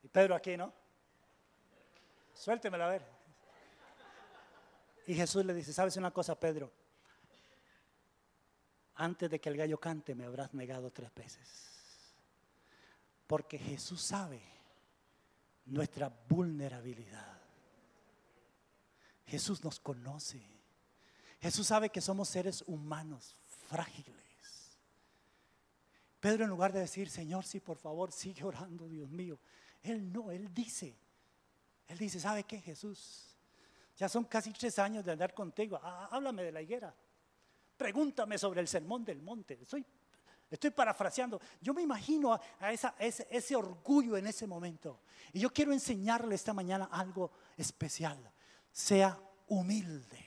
Y Pedro aquí, ¿no? Suéltemela a ver. Y Jesús le dice, ¿sabes una cosa, Pedro? antes de que el gallo cante me habrás negado tres veces. Porque Jesús sabe nuestra vulnerabilidad. Jesús nos conoce. Jesús sabe que somos seres humanos frágiles. Pedro en lugar de decir, Señor, sí, por favor, sigue orando, Dios mío. Él no, él dice. Él dice, ¿sabe qué, Jesús? Ya son casi tres años de andar contigo. Ah, háblame de la higuera. Pregúntame sobre el sermón del monte. Estoy, estoy parafraseando. Yo me imagino a, ese, ese orgullo en ese momento. Y yo quiero enseñarle esta mañana algo especial. Sea humilde.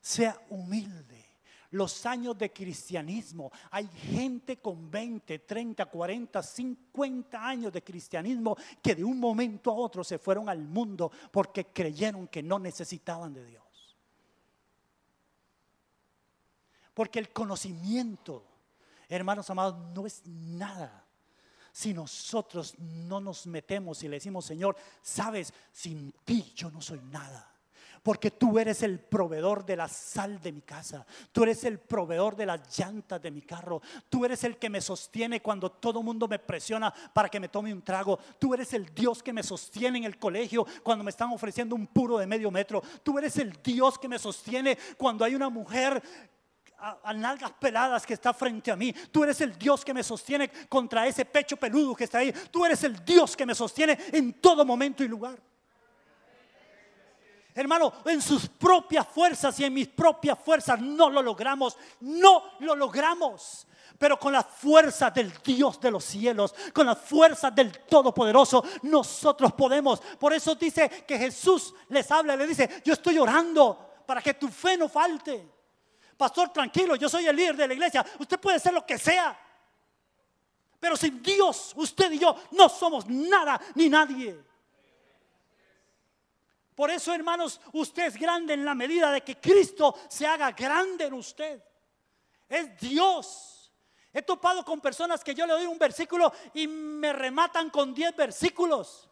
Sea humilde los años de cristianismo. Hay gente con 20, 30, 40, 50 años de cristianismo que de un momento a otro se fueron al mundo porque creyeron que no necesitaban de Dios. Porque el conocimiento, hermanos amados, no es nada si nosotros no nos metemos y le decimos, Señor, sabes, sin ti yo no soy nada. Porque tú eres el proveedor de la sal de mi casa. Tú eres el proveedor de las llantas de mi carro. Tú eres el que me sostiene cuando todo mundo me presiona para que me tome un trago. Tú eres el Dios que me sostiene en el colegio cuando me están ofreciendo un puro de medio metro. Tú eres el Dios que me sostiene cuando hay una mujer a, nalgas peladas que está frente a mí. Tú eres el Dios que me sostiene contra ese pecho peludo que está ahí. Tú eres el Dios que me sostiene en todo momento y lugar. Hermano, en sus propias fuerzas y en mis propias fuerzas no lo logramos, no lo logramos. Pero con la fuerza del Dios de los cielos, con la fuerza del Todopoderoso, nosotros podemos. Por eso dice que Jesús les habla, le dice, yo estoy orando para que tu fe no falte. Pastor, tranquilo, yo soy el líder de la iglesia. Usted puede ser lo que sea. Pero sin Dios, usted y yo no somos nada ni nadie. Por eso, hermanos, usted es grande en la medida de que Cristo se haga grande en usted. Es Dios. He topado con personas que yo le doy un versículo y me rematan con Diez versículos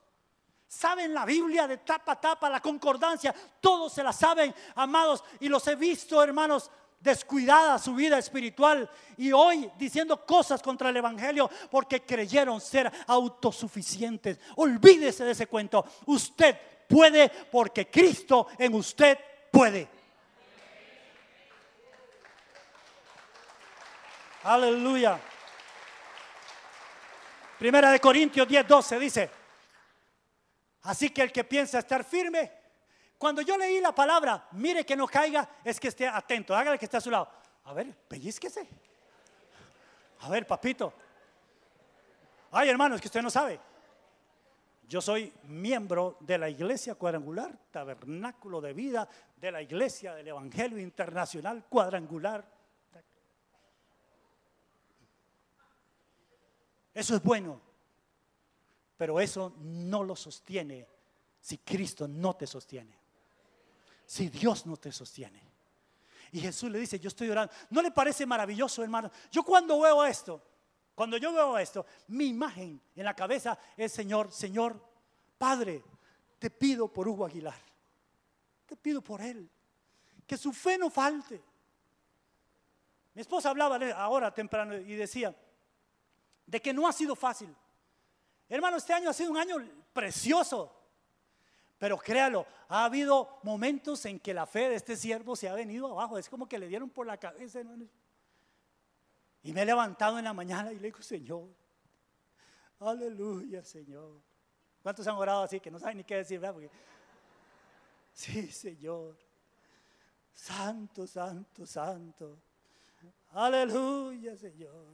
saben la Biblia de tapa a tapa, la concordancia, todos se la saben, amados, y los he visto, hermanos, descuidada su vida espiritual y hoy diciendo cosas contra el Evangelio porque creyeron ser autosuficientes. Olvídese de ese cuento. Usted puede porque Cristo en usted puede. Aleluya. Primera de Corintios 10:12 dice, así que el que piensa estar firme, cuando yo leí la palabra, mire que no caiga, es que esté atento, hágale que esté a su lado. A ver, pellizquese. A ver, papito. Ay, hermanos, que usted no sabe. Yo soy miembro de la Iglesia Cuadrangular, Tabernáculo de Vida, de la Iglesia del Evangelio Internacional Cuadrangular. Eso es bueno, pero eso no lo sostiene si Cristo no te sostiene si Dios no te sostiene. Y Jesús le dice, yo estoy orando. ¿No le parece maravilloso, hermano? Yo cuando veo esto, cuando yo veo esto, mi imagen en la cabeza es, Señor, Señor, Padre, te pido por Hugo Aguilar. Te pido por él. Que su fe no falte. Mi esposa hablaba ahora temprano y decía, de que no ha sido fácil. Hermano, este año ha sido un año precioso. Pero créalo, ha habido momentos en que la fe de este siervo se ha venido abajo. Es como que le dieron por la cabeza, Y me he levantado en la mañana y le digo, Señor, aleluya, Señor. ¿Cuántos han orado así que no saben ni qué decir, sí, Señor. Santo, santo, santo. Aleluya, Señor.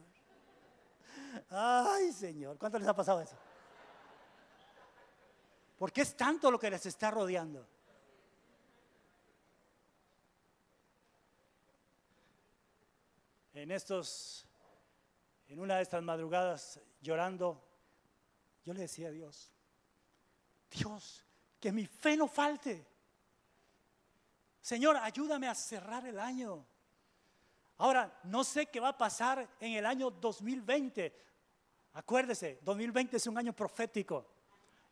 Ay, Señor. ¿Cuánto les ha pasado eso? Porque es tanto lo que les está rodeando. En estos, en una de estas madrugadas llorando, yo le decía a Dios, Dios, que mi fe no falte. Señor, ayúdame a cerrar el año. Ahora, no sé qué va a pasar en el año 2020. Acuérdese, 2020 es un año profético.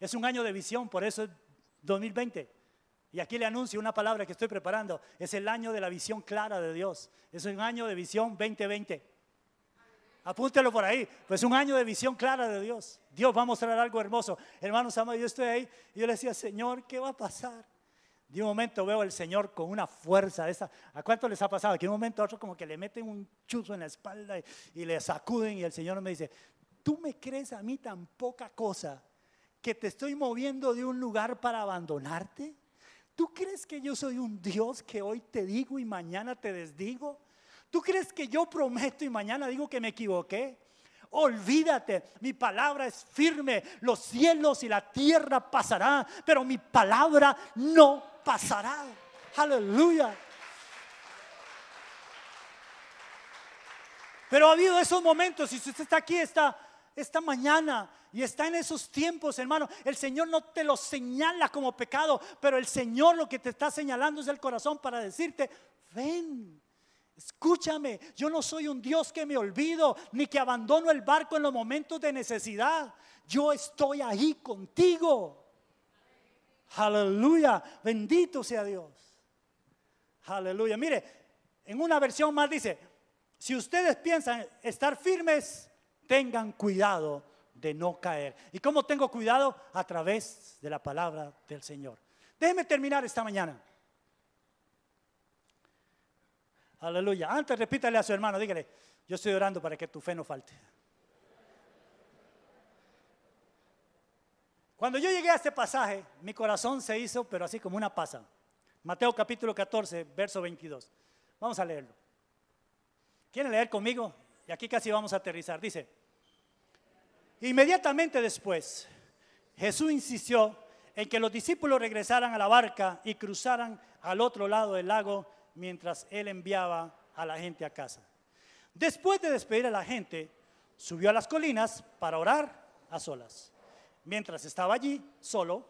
Es un año de visión, por eso es 2020. Y aquí le anuncio una palabra que estoy preparando. Es el año de la visión clara de Dios. Es un año de visión 2020. Apúntelo por ahí. Pues un año de visión clara de Dios. Dios va a mostrar algo hermoso. Hermanos amados, yo estoy ahí y yo le decía, Señor, ¿qué va a pasar? De un momento veo al Señor con una fuerza de esa. ¿A cuánto les ha pasado? Que un momento a otro como que le meten un chuzo en la espalda y le sacuden y el Señor me dice, tú me crees a mí tan poca cosa que te estoy moviendo de un lugar para abandonarte? ¿Tú crees que yo soy un Dios que hoy te digo y mañana te desdigo? ¿Tú crees que yo prometo y mañana digo que me equivoqué? Olvídate, mi palabra es firme, los cielos y la tierra pasarán, pero mi palabra no pasará. Aleluya. Pero ha habido esos momentos, si usted está aquí, está esta mañana y está en esos tiempos, hermano. El Señor no te lo señala como pecado, pero el Señor lo que te está señalando es el corazón para decirte, ven. Escúchame, yo no soy un Dios que me olvido ni que abandono el barco en los momentos de necesidad. Yo estoy ahí contigo. Aleluya, bendito sea Dios. Aleluya. Mire, en una versión más dice, si ustedes piensan estar firmes, tengan cuidado de no caer. ¿Y cómo tengo cuidado? A través de la palabra del Señor. Déjeme terminar esta mañana. Aleluya. Antes repítale a su hermano, dígale, yo estoy orando para que tu fe no falte. Cuando yo llegué a este pasaje, mi corazón se hizo, pero así como una pasa. Mateo capítulo 14, verso 22. Vamos a leerlo. ¿Quieren leer conmigo? Y aquí casi vamos a aterrizar. Dice, inmediatamente después, Jesús insistió en que los discípulos regresaran a la barca y cruzaran al otro lado del lago mientras él enviaba a la gente a casa. Después de despedir a la gente, subió a las colinas para orar a solas. Mientras estaba allí, solo,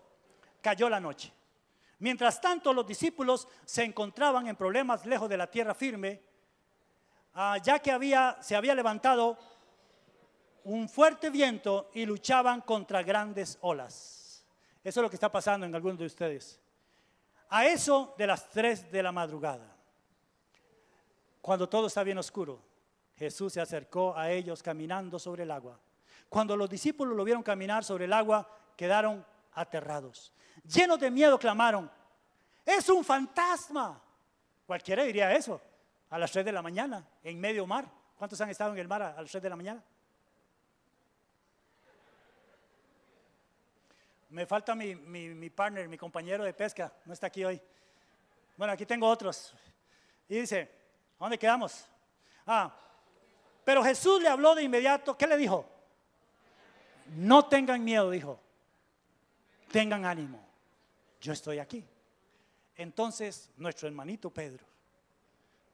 cayó la noche. Mientras tanto, los discípulos se encontraban en problemas lejos de la tierra firme Ah, ya que había, se había levantado un fuerte viento y luchaban contra grandes olas. Eso es lo que está pasando en algunos de ustedes. A eso de las 3 de la madrugada, cuando todo está bien oscuro, Jesús se acercó a ellos caminando sobre el agua. Cuando los discípulos lo vieron caminar sobre el agua, quedaron aterrados. Llenos de miedo clamaron, es un fantasma. Cualquiera diría eso, a las 3 de la mañana, en medio mar. ¿Cuántos han estado en el mar a, las 3 de la mañana? Me falta mi, mi, partner, mi compañero de pesca, no está aquí hoy. Bueno, aquí tengo otros. Y dice, dónde quedamos? Ah, pero Jesús le habló de inmediato, ¿qué le dijo? No tengan miedo, dijo. Tengan ánimo. Yo estoy aquí. Entonces, nuestro hermanito Pedro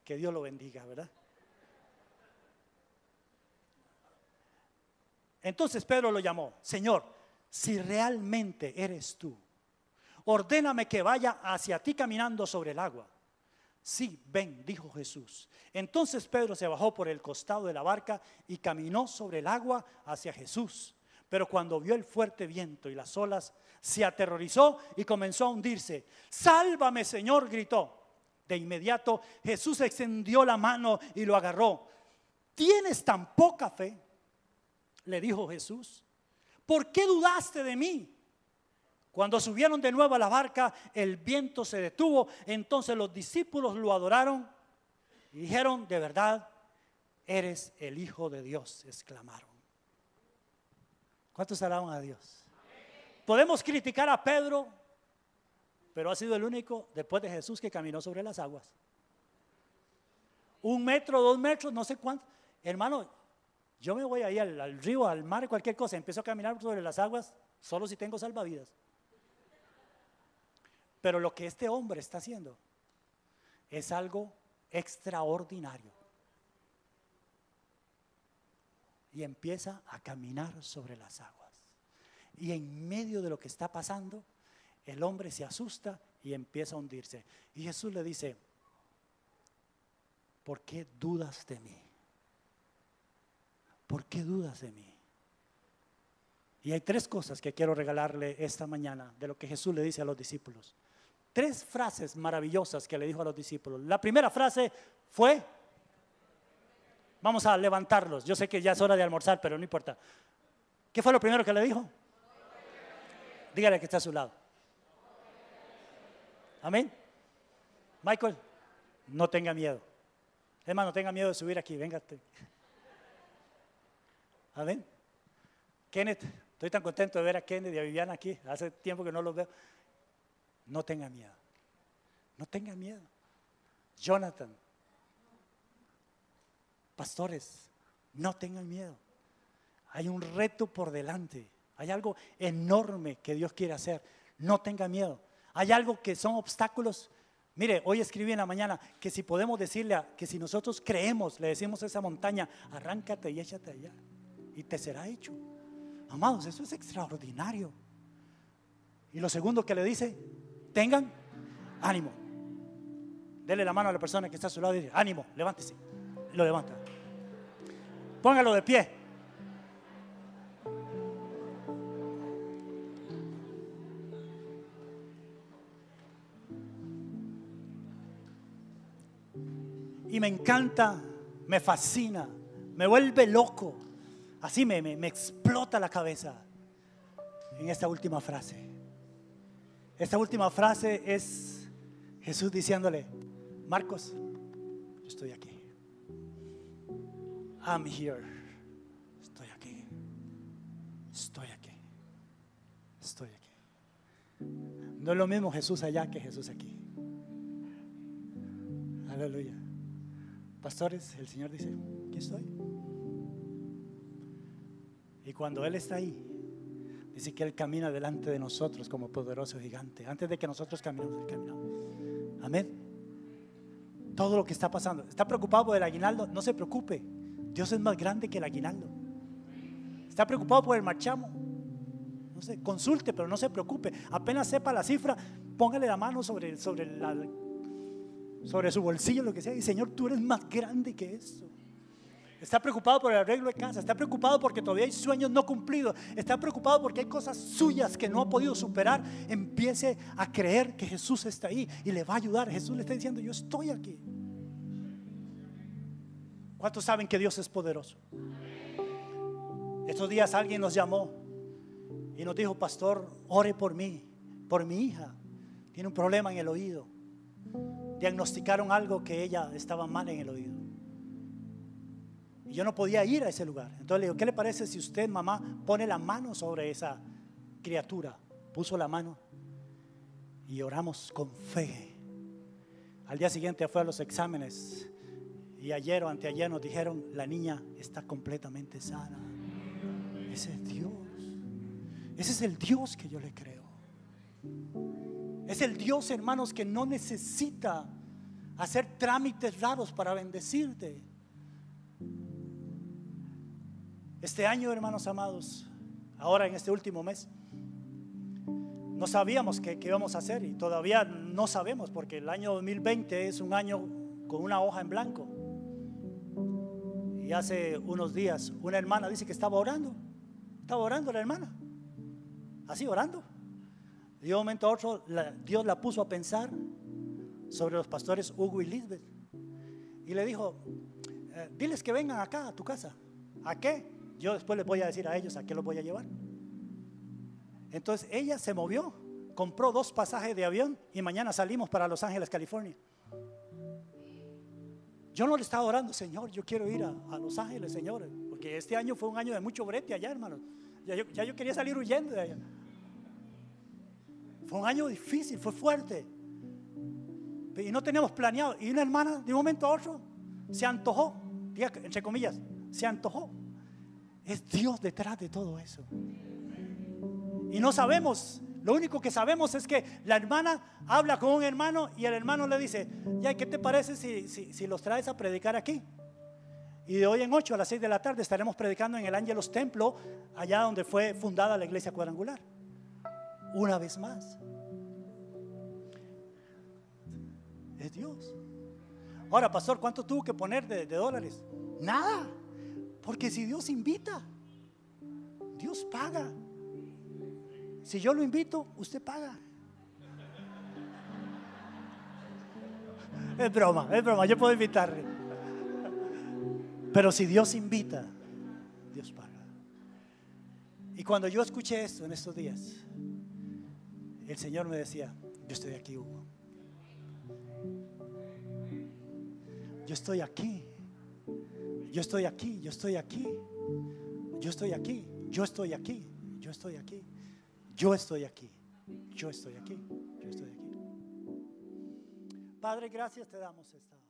que Dios lo bendiga, ¿verdad? Entonces Pedro lo llamó, Señor, si realmente eres tú, ordéname que vaya hacia ti caminando sobre el agua. Sí, ven, dijo Jesús. Entonces Pedro se bajó por el costado de la barca y caminó sobre el agua hacia Jesús. Pero cuando vio el fuerte viento y las olas, se aterrorizó y comenzó a hundirse. Sálvame, Señor, gritó. De inmediato Jesús extendió la mano y lo agarró. ¿Tienes tan poca fe? Le dijo Jesús. ¿Por qué dudaste de mí? Cuando subieron de nuevo a la barca, el viento se detuvo. Entonces los discípulos lo adoraron y dijeron, de verdad, eres el Hijo de Dios, exclamaron. ¿Cuántos alaban a Dios? Podemos criticar a Pedro, pero ha sido el único después de Jesús que caminó sobre las aguas. Un metro, dos metros, no sé cuánto. Hermano, yo me voy ahí al, al río, al mar, cualquier cosa, empiezo a caminar sobre las aguas, solo si tengo salvavidas. Pero lo que este hombre está haciendo es algo extraordinario. Y empieza a caminar sobre las aguas. Y en medio de lo que está pasando, el hombre se asusta y empieza a hundirse. Y Jesús le dice, ¿por qué dudas de mí? ¿Por qué dudas de mí? Y hay tres cosas que quiero regalarle esta mañana de lo que Jesús le dice a los discípulos. Tres frases maravillosas que le dijo a los discípulos. La primera frase fue, vamos a levantarlos. Yo sé que ya es hora de almorzar, pero no importa. ¿Qué fue lo primero que le dijo? Dígale que está a su lado. Amén. Michael, no tenga miedo. Hermano, no tenga miedo de subir aquí, véngate. Amén. Kenneth, estoy tan contento de ver a Kenneth y a Viviana aquí. Hace tiempo que no los veo. No tenga miedo. No tenga miedo. Jonathan, pastores, no tengan miedo. Hay un reto por delante. Hay algo enorme que Dios quiere hacer. No tenga miedo. Hay algo que son obstáculos. Mire, hoy escribí en la mañana que si podemos decirle a, que si nosotros creemos, le decimos a esa montaña, arráncate y échate allá, y te será hecho. Amados, eso es extraordinario. Y lo segundo que le dice, tengan ánimo. Dele la mano a la persona que está a su lado y dice, ánimo, levántese. Lo levanta. Póngalo de pie. y me encanta, me fascina, me vuelve loco. Así me, explota la cabeza en esta última frase. Esta última frase es Jesús diciéndole, Marcos, yo estoy aquí. I'm here. Estoy aquí. Estoy aquí. Estoy aquí. No es lo mismo Jesús allá que Jesús aquí. Aleluya. Pastores, el Señor dice, aquí estoy. Y cuando Él está ahí, dice que Él camina delante de nosotros como poderoso gigante, antes de que nosotros caminemos, el camino. Amén. Todo lo que está pasando. ¿Está preocupado por el aguinaldo? No se preocupe. Dios es más grande que el aguinaldo. ¿Está preocupado por el marchamo? No sé, consulte, pero no se preocupe. Apenas sepa la cifra, póngale la mano sobre, sobre la sobre su bolsillo, lo que sea, y Señor, tú eres más grande que eso. Está preocupado por el arreglo de casa, está preocupado porque todavía hay sueños no cumplidos, está preocupado porque hay cosas suyas que no ha podido superar. Empiece a creer que Jesús está ahí y le va a ayudar. Jesús le está diciendo, yo estoy aquí. ¿Cuántos saben que Dios es poderoso? Estos días alguien nos llamó y nos dijo, pastor, ore por mí, por mi hija. Tiene un problema en el oído diagnosticaron algo que ella estaba mal en el oído. Y yo no podía ir a ese lugar. Entonces le digo, ¿qué le parece si usted, mamá, pone la mano sobre esa criatura? Puso la mano y oramos con fe. Al día siguiente fue a los exámenes y ayer o anteayer nos dijeron, la niña está completamente sana. Ese es Dios. Ese es el Dios que yo le creo. Es el Dios, hermanos, que no necesita hacer trámites raros para bendecirte. Este año, hermanos amados, ahora en este último mes, no sabíamos qué, qué, íbamos a hacer y todavía no sabemos porque el año 2020 es un año con una hoja en blanco. Y hace unos días una hermana dice que estaba orando, estaba orando la hermana, así orando de un momento a otro Dios la puso a pensar sobre los pastores Hugo y Lisbeth. Y le dijo, eh, diles que vengan acá a tu casa. ¿A qué? Yo después les voy a decir a ellos a qué los voy a llevar. Entonces ella se movió, compró dos pasajes de avión y mañana salimos para Los Ángeles, California. Yo no le estaba orando, Señor, yo quiero ir a, Los Ángeles, Señor, porque este año fue un año de mucho brete allá, hermanos. ya yo quería salir huyendo de allá. Fue un año difícil, fue fuerte. Y no teníamos planeado. Y una hermana, de un momento a otro, se antojó, entre comillas, se antojó. Es Dios detrás de todo eso. Y no sabemos, lo único que sabemos es que la hermana habla con un hermano y el hermano le dice, ya, ¿qué te parece si, los traes a predicar aquí? Y de hoy en ocho a las 6 de la tarde estaremos predicando en el Ángelos Templo, allá donde fue fundada la iglesia cuadrangular una vez más. Es Dios. Ahora, pastor, ¿cuánto tuvo que poner de, dólares? Nada. Porque si Dios invita, Dios paga. Si yo lo invito, usted paga. Es broma, es broma, yo puedo invitarle. Pero si Dios invita, Dios paga. Y cuando yo escuché esto en estos días, el Señor me decía, yo estoy aquí, Hugo. Yo estoy aquí. Yo estoy aquí, yo estoy aquí. Yo estoy aquí, yo estoy aquí, yo estoy aquí. Yo estoy aquí. Yo estoy aquí. Yo estoy aquí. Padre, gracias te damos esta